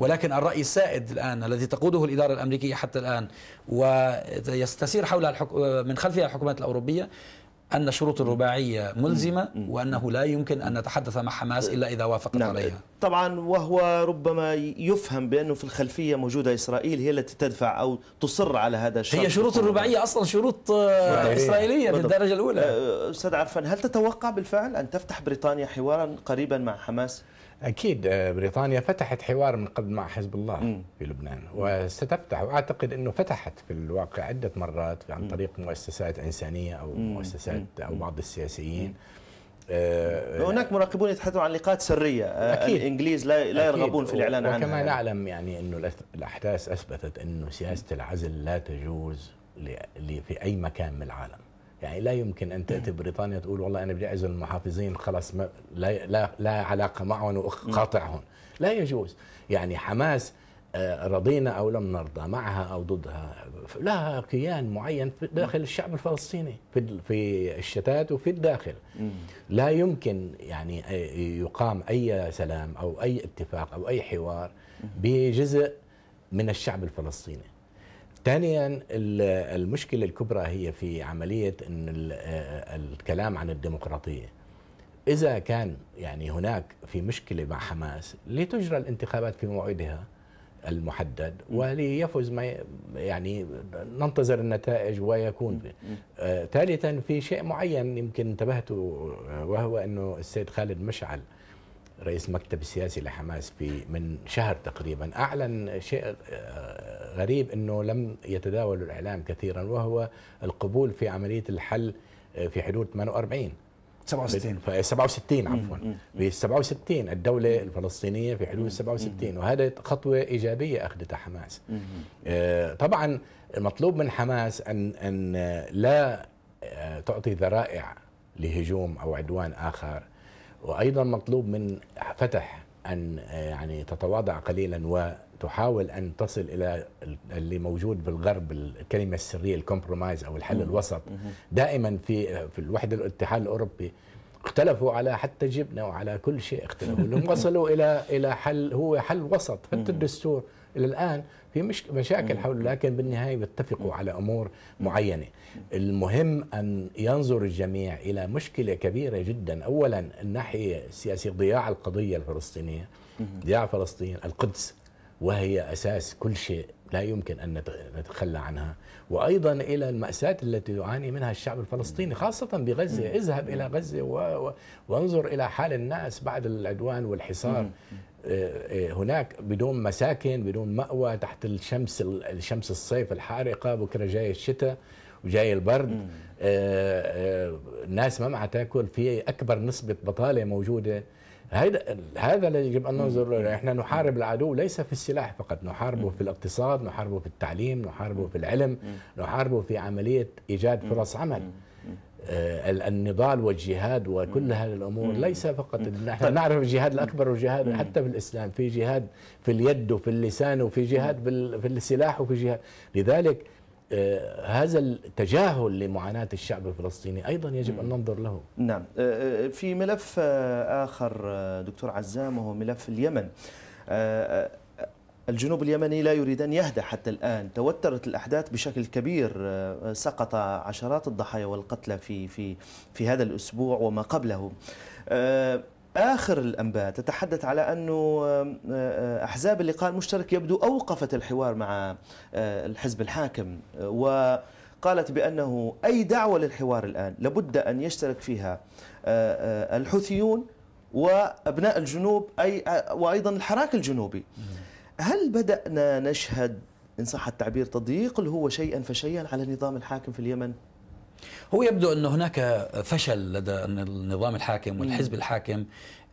ولكن الرأي السائد الآن الذي تقوده الإدارة الأمريكية حتى الآن ويستسير حولها من خلفها الحكومات الأوروبية أن شروط الرباعية ملزمة وأنه لا يمكن أن نتحدث مع حماس إلا إذا وافقت نعم. عليها طبعا وهو ربما يفهم بأنه في الخلفية موجودة إسرائيل هي التي تدفع أو تصر على هذا الشرط هي شروط الرباعية أصلا شروط إسرائيلية بالدرجة الأولى أه، أستاذ عرفان هل تتوقع بالفعل أن تفتح بريطانيا حوارا قريبا مع حماس؟ اكيد آه، بريطانيا فتحت حوار من قبل مع حزب الله م. في لبنان وستفتح واعتقد انه فتحت في الواقع عده مرات عن طريق مؤسسات انسانيه او م. مؤسسات او بعض السياسيين م. آه، هناك مراقبون يتحدثون عن لقاءات سريه آه، أكيد. الانجليز لا أكيد. يرغبون في الاعلان عنها وكما نعلم يعني انه الاحداث اثبتت انه سياسه العزل لا تجوز في اي مكان من العالم يعني لا يمكن ان تاتي بريطانيا تقول والله انا بدي اعزل المحافظين خلاص ما لا, لا لا علاقه معهم وقاطعهم لا يجوز يعني حماس آه، رضينا او لم نرضى معها او ضدها لها كيان معين في داخل الشعب الفلسطيني في في الشتات وفي الداخل لا يمكن يعني آه، يقام اي سلام او اي اتفاق او اي حوار بجزء من الشعب الفلسطيني ثانيا المشكله الكبرى هي في عمليه ان آه، الكلام عن الديمقراطيه اذا كان يعني هناك في مشكله مع حماس لتجرى الانتخابات في موعدها المحدد وليفز ما يعني ننتظر النتائج ويكون آه، ثالثا في شيء معين يمكن انتبهته آه، وهو انه السيد خالد مشعل رئيس مكتب السياسي لحماس في من شهر تقريبا اعلن شيء غريب أنه لم يتداول الإعلام كثيرا وهو القبول في عملية الحل آه، في حدود 48 67 67 عفوا في 67 الدولة الفلسطينية في حدود 67 وهذا خطوة إيجابية أخذتها حماس آه، طبعا المطلوب من حماس أن أن لا آه، تعطي ذرائع لهجوم أو عدوان آخر وأيضا مطلوب من فتح ان آه، يعني تتواضع قليلا وتحاول ان تصل الى اللي موجود بالغرب الكلمه السريه الكومبرومايز او الحل الوسط دائما في آه، في الوحده الاتحاد الاوروبي اختلفوا على حتى جبنه وعلى كل شيء اختلفوا وصلوا الى الى حل هو حل وسط حتى الدستور الى الان في مش مشاكل حول لكن بالنهايه بيتفقوا على امور معينه المهم ان ينظر الجميع الى مشكله كبيره جدا اولا الناحيه السياسيه ضياع القضيه الفلسطينيه ضياع فلسطين القدس وهي اساس كل شيء لا يمكن ان نتخلى عنها وايضا الى الماساه التي يعاني منها الشعب الفلسطيني خاصه بغزه اذهب الى غزه و... وانظر الى حال الناس بعد العدوان والحصار آه، آه، هناك بدون مساكن بدون مأوى تحت الشمس الشمس الصيف الحارقة بكرة جاي الشتاء وجاي البرد آه، الناس ما معها تاكل في أكبر نسبة بطالة موجودة هيدا هذا الذي يجب ان ننظر له احنا نحارب العدو ليس في السلاح فقط نحاربه في الاقتصاد نحاربه في التعليم نحاربه في العلم نحاربه في عمليه ايجاد فرص عمل آه، النضال والجهاد وكل هذه الامور ليس فقط نحن نعرف الجهاد الاكبر والجهاد حتى في الاسلام في جهاد في اليد وفي اللسان وفي جهاد في السلاح وفي جهاد لذلك آه، هذا التجاهل لمعاناة الشعب الفلسطيني أيضا يجب أن ننظر له نعم آه، في ملف آخر دكتور عزام وهو ملف اليمن الجنوب اليمني لا يريد أن يهدى حتى الآن توترت الأحداث بشكل كبير آه، سقط عشرات الضحايا والقتلى في, في, في هذا الأسبوع وما قبله آه، آخر الأنباء تتحدث على أنه آه، أحزاب اللقاء المشترك يبدو أوقفت الحوار مع الحزب الحاكم و قالت بأنه أي دعوة للحوار الآن لابد أن يشترك فيها الحوثيون وأبناء الجنوب أي وأيضا الحراك الجنوبي هل بدأنا نشهد إن صح التعبير تضييق هو شيئا فشيئا على النظام الحاكم في اليمن؟ هو يبدو أن هناك فشل لدى النظام الحاكم والحزب الحاكم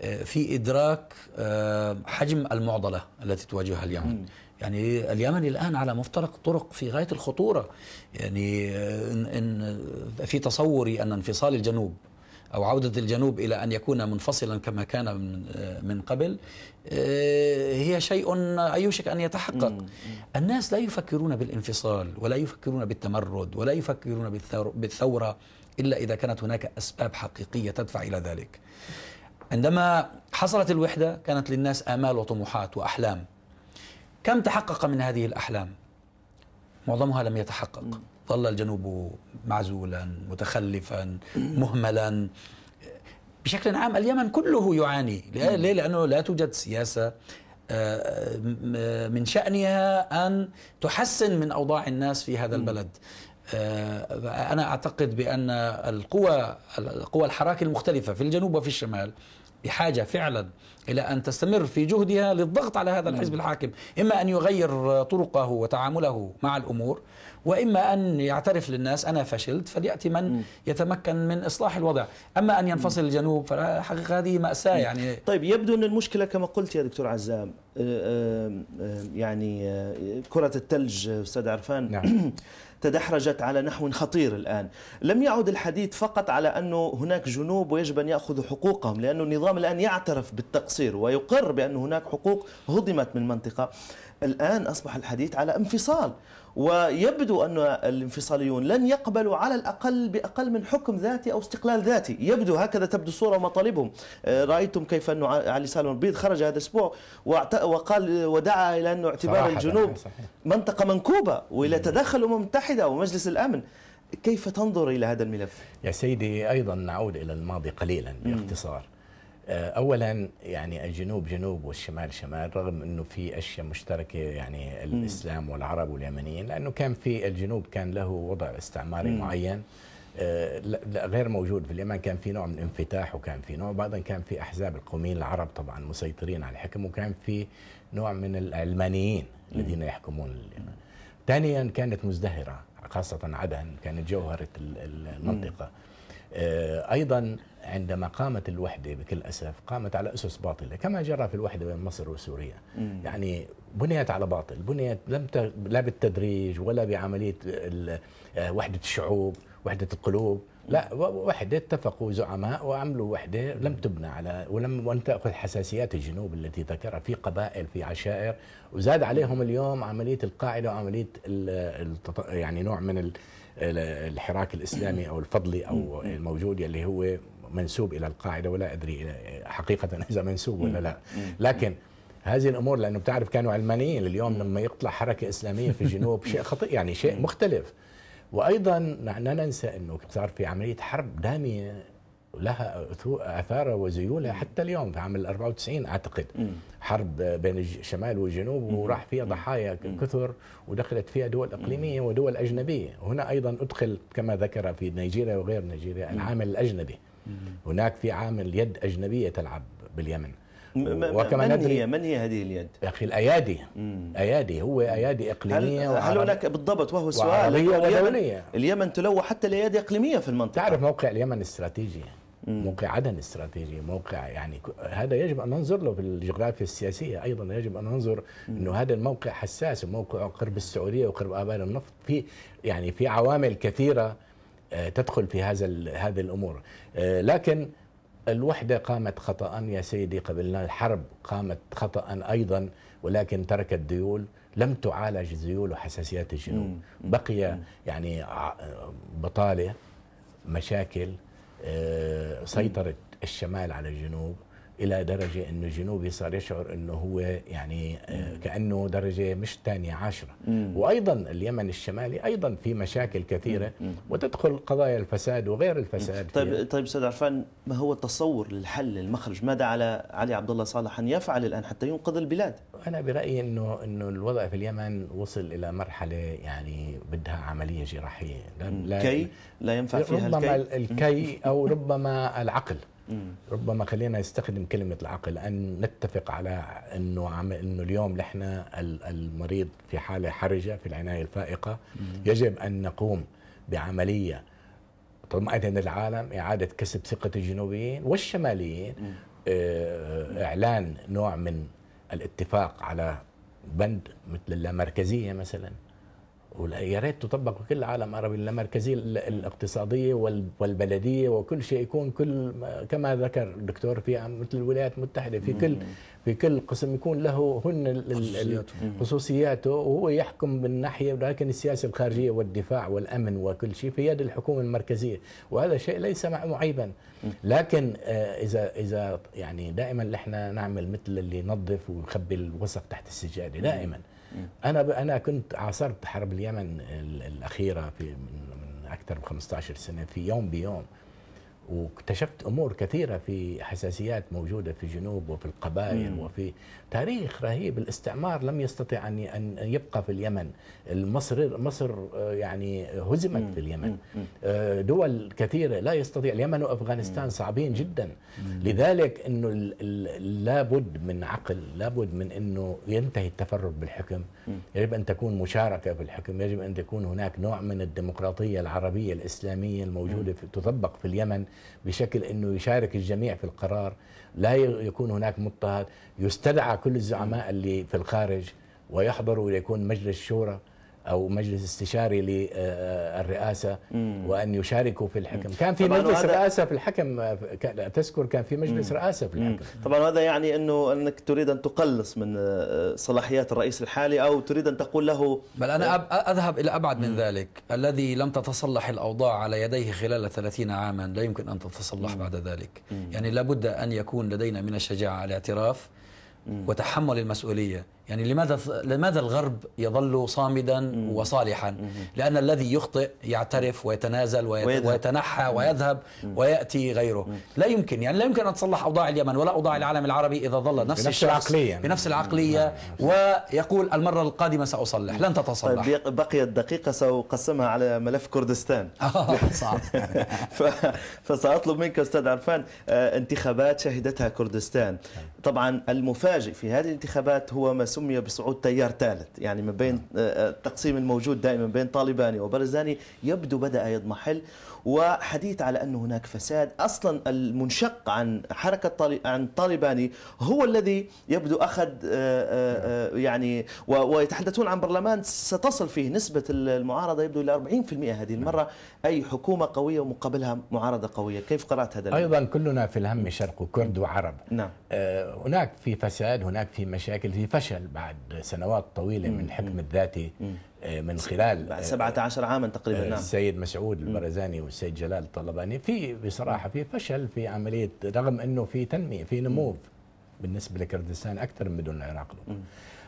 آه، في إدراك آه، حجم المعضلة التي تواجهها اليمن يعني اليمن الآن على مفترق طرق في غاية الخطورة يعني آه، إن في تصوري أن انفصال الجنوب أو عودة الجنوب إلى أن يكون منفصلا كما كان من, من قبل آه، هي شيء يوشك أن يتحقق الناس لا يفكرون بالانفصال ولا يفكرون بالتمرد ولا يفكرون بالثورة إلا إذا كانت هناك أسباب حقيقية تدفع إلى ذلك عندما حصلت الوحدة كانت للناس آمال وطموحات وأحلام كم تحقق من هذه الأحلام؟ معظمها لم يتحقق ظل الجنوب معزولا متخلفا مهملا بشكل عام اليمن كله يعاني ليه لأنه لا توجد سياسة آه، من شأنها أن تحسن من أوضاع الناس في هذا البلد آه، أنا أعتقد بأن القوى القوى الحراك المختلفة في الجنوب وفي الشمال بحاجة فعلا إلى أن تستمر في جهدها للضغط على هذا الحزب الحاكم إما أن يغير طرقه وتعامله مع الأمور واما ان يعترف للناس انا فشلت فلياتي من يتمكن من اصلاح الوضع، اما ان ينفصل الجنوب فحقيقه هذه ماساه يعني طيب يبدو ان المشكله كما قلت يا دكتور عزام آه، آه، آه، يعني كره الثلج استاذ عرفان نعم. تدحرجت على نحو خطير الآن لم يعد الحديث فقط على أنه هناك جنوب ويجب أن يأخذوا حقوقهم لأن النظام الآن يعترف بالتقصير ويقر بأن هناك حقوق هضمت من منطقة الآن أصبح الحديث على انفصال ويبدو أن الانفصاليون لن يقبلوا على الأقل بأقل من حكم ذاتي أو استقلال ذاتي يبدو هكذا تبدو الصورة ومطالبهم آه، رأيتم كيف أن علي سالم البيض خرج هذا الأسبوع وقال ودعا إلى أن اعتبار الجنوب منطقة منكوبة وإلى تدخل الأمم المتحدة ومجلس الأمن كيف تنظر إلى هذا الملف؟ يا سيدي أيضا نعود إلى الماضي قليلا باختصار آه، اولا يعني الجنوب جنوب والشمال شمال رغم انه في اشياء مشتركه يعني الاسلام والعرب واليمنيين لانه كان في الجنوب كان له وضع استعماري م. معين آه، غير موجود في اليمن كان في نوع من الانفتاح وكان في نوع بعضا كان في احزاب القوميين العرب طبعا مسيطرين على الحكم وكان في نوع من العلمانيين الذين يحكمون اليمن ثانيا كانت مزدهره خاصه عدن كانت جوهره المنطقه آه، ايضا عندما قامت الوحدة بكل أسف قامت على أسس باطلة كما جرى في الوحدة بين مصر وسوريا مم. يعني بنيت على باطل بنيت لم ت... لا بالتدريج ولا بعملية ال... آه، وحدة الشعوب وحدة القلوب لا وحدة اتفقوا زعماء وعملوا وحدة لم تبنى على ولم وان تأخذ حساسيات الجنوب التي ذكرها في قبائل في عشائر وزاد عليهم اليوم عملية القاعدة وعملية يعني نوع من الحراك الإسلامي أو الفضلي أو الموجود اللي هو منسوب الى القاعده ولا ادري حقيقه اذا منسوب ولا لا لكن هذه الامور لانه بتعرف كانوا علمانيين اليوم لما يطلع حركه اسلاميه في الجنوب شيء خطير يعني شيء مختلف وايضا لا ننسى انه صار في عمليه حرب داميه لها اثاره وزيولها حتى اليوم في عام 94 اعتقد حرب بين الشمال والجنوب وراح فيها ضحايا كثر ودخلت فيها دول اقليميه ودول اجنبيه هنا ايضا ادخل كما ذكر في نيجيريا وغير نيجيريا العامل الاجنبي هناك في عامل يد أجنبية تلعب باليمن وكما من ندري هي من هي هذه اليد؟ يا اخي الايادي مم. ايادي هو ايادي اقليميه هل, هل هناك بالضبط وهو السؤال اليمن, اليمن تلوى حتى الايادي اقليميه في المنطقه تعرف موقع اليمن استراتيجي مم. موقع عدن استراتيجي موقع يعني هذا يجب ان ننظر له في الجغرافيا السياسيه ايضا يجب ان ننظر انه هذا الموقع حساس وموقعه قرب السعوديه وقرب ابار النفط في يعني في عوامل كثيره آه، تدخل في هذا هذه الامور آه، لكن الوحدة قامت خطأ يا سيدي قبلنا الحرب قامت خطأ أيضا ولكن تركت ديول لم تعالج ذيول وحساسيات الجنوب بقي يعني بطالة مشاكل آه، سيطرة الشمال على الجنوب الى درجه انه جنوبي صار يشعر انه هو يعني آه، كانه درجه مش ثانيه عشره مم. وايضا اليمن الشمالي ايضا في مشاكل كثيره مم. وتدخل قضايا الفساد وغير الفساد طيب فيها. طيب استاذ عرفان ما هو التصور للحل المخرج ماذا على علي عبد الله صالح ان يفعل الان حتى ينقذ البلاد انا برايي انه انه الوضع في اليمن وصل الى مرحله يعني بدها عمليه جراحيه لا كي لا ينفع فيها ربما الكي, الكي او ربما العقل ربما خلينا نستخدم كلمه العقل ان نتفق على انه عم انه اليوم نحن المريض في حاله حرجه في العنايه الفائقه يجب ان نقوم بعمليه تطمئن العالم اعاده كسب ثقه الجنوبيين والشماليين آه، اعلان نوع من الاتفاق على بند مثل اللامركزيه مثلا ويا ريت تطبق في كل العالم العربي المركزيه الاقتصاديه والبلديه وكل شيء يكون كل كما ذكر الدكتور في مثل الولايات المتحده في كل في كل قسم يكون له هن خصوصياته وهو يحكم من ناحيه السياسه الخارجيه والدفاع والامن وكل شيء في يد الحكومه المركزيه وهذا شيء ليس معيبا لكن آه، اذا اذا يعني دائما نحن نعمل مثل اللي ينظف ويخبي الوسخ تحت السجاده دائما انا انا كنت عاصرت حرب اليمن الاخيره في من اكثر من 15 سنه في يوم بيوم واكتشفت امور كثيره في حساسيات موجوده في الجنوب وفي القبائل وفي تاريخ رهيب الاستعمار لم يستطع أن أن يبقى في اليمن مصر مصر آه، يعني هزمت في اليمن آه، دول كثيرة لا يستطيع اليمن وأفغانستان صعبين جدا لذلك أنه لابد من عقل لابد من أنه ينتهي التفرد بالحكم يجب أن تكون مشاركة في الحكم يجب أن تكون هناك نوع من الديمقراطية العربية الإسلامية الموجودة في تطبق في اليمن بشكل أنه يشارك الجميع في القرار لا يكون هناك مضطهد يستدعى كل الزعماء اللي في الخارج ويحضروا ليكون مجلس شورى او مجلس استشاري للرئاسه وان يشاركوا في الحكم، كان في مجلس رئاسه في الحكم تذكر كان في مجلس رئاسه في الحكم طبعا هذا يعني انه انك تريد ان تقلص من آه، صلاحيات الرئيس الحالي او تريد ان تقول له بل انا آه، اذهب الى ابعد من ذلك، الذي لم تتصلح الاوضاع على يديه خلال 30 عاما لا يمكن ان تتصلح بعد ذلك، يعني لابد ان يكون لدينا من الشجاعه الاعتراف وتحمل المسؤوليه يعني لماذا لماذا الغرب يظل صامدا وصالحا؟ لان الذي يخطئ يعترف ويتنازل ويتنحى ويذهب وياتي غيره، لا يمكن يعني لا يمكن ان تصلح اوضاع اليمن ولا اوضاع العالم العربي اذا ظل نفس بنفس العقليه بنفس العقليه نعم. ويقول المره القادمه ساصلح، لن تتصلح طيب بقيت دقيقه ساقسمها على ملف كردستان آه، صعب فساطلب منك استاذ عرفان آه، انتخابات شهدتها كردستان، نعم. طبعا المفاجئ في هذه الانتخابات هو مس سمي بصعود تيار ثالث يعني ما بين آه، آه، التقسيم الموجود دائما بين طالباني وبرزاني يبدو بدأ يضمحل وحديث على أن هناك فساد أصلا المنشق عن حركة طالب عن طالباني هو الذي يبدو أخذ آه، آه، آه، يعني ويتحدثون عن برلمان ستصل فيه نسبة المعارضة يبدو إلى 40% هذه نعم. المرة أي حكومة قوية ومقابلها معارضة قوية كيف قرأت هذا أيضا كلنا في الهم شرق كرد وعرب نعم. هناك في فساد هناك في مشاكل في فشل بعد سنوات طويلة من الحكم الذاتي آه، من خلال بعد 17 آه، عاما تقريبا آه، نعم السيد مسعود البرزاني والسيد جلال الطلباني في بصراحه في فشل في عمليه رغم انه في تنميه في نمو بالنسبه لكردستان اكثر من مدن العراق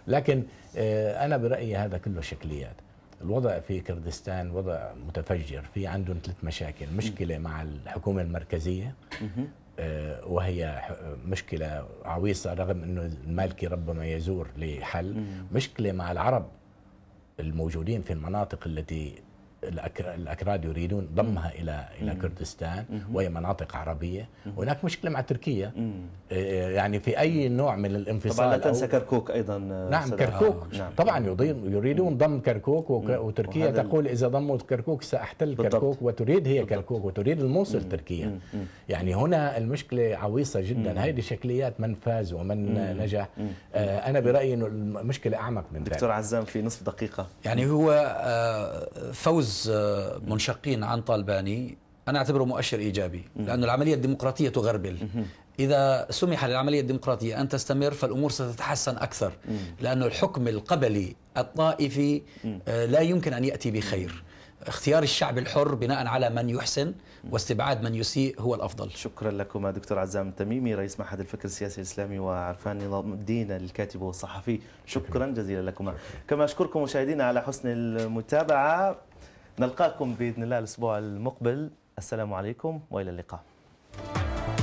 لكن انا برايي هذا كله شكليات الوضع في كردستان وضع متفجر في عندهم ثلاث مشاكل مشكله مع الحكومه المركزيه وهي مشكلة عويصة رغم أنه المالكي ربما يزور لحل مشكلة مع العرب الموجودين في المناطق التي الاكراد يريدون ضمها الى الى كردستان وهي مناطق عربيه هناك مشكله مع تركيا آه، يعني في اي نوع من الانفصال طبعا لا تنسى كركوك ايضا آه، نعم كركوك آه، نعم. طبعا يريدون ضم كركوك وتركيا تقول اذا ضموا كركوك ساحتل بالضبط. كركوك وتريد هي بالضبط. كركوك وتريد الموصل مم. تركيا مم. يعني هنا المشكله عويصه جدا هذه شكليات من فاز ومن مم. نجح مم. انا برايي انه المشكله اعمق من ذلك دكتور عزام في نصف دقيقه يعني هو فوز بجوز آه، منشقين عن طالباني أنا أعتبره مؤشر إيجابي لأن العملية الديمقراطية تغربل إذا سمح للعملية الديمقراطية أن تستمر فالأمور ستتحسن أكثر لأن الحكم القبلي الطائفي آه، لا يمكن أن يأتي بخير اختيار الشعب الحر بناء على من يحسن واستبعاد من يسيء هو الافضل. شكرا لكما دكتور عزام التميمي رئيس معهد الفكر السياسي الاسلامي وعرفان نظام الدين الكاتب والصحفي، شكرا جزيلا لكما. كما اشكركم مشاهدينا على حسن المتابعه نلقاكم باذن الله الاسبوع المقبل السلام عليكم والى اللقاء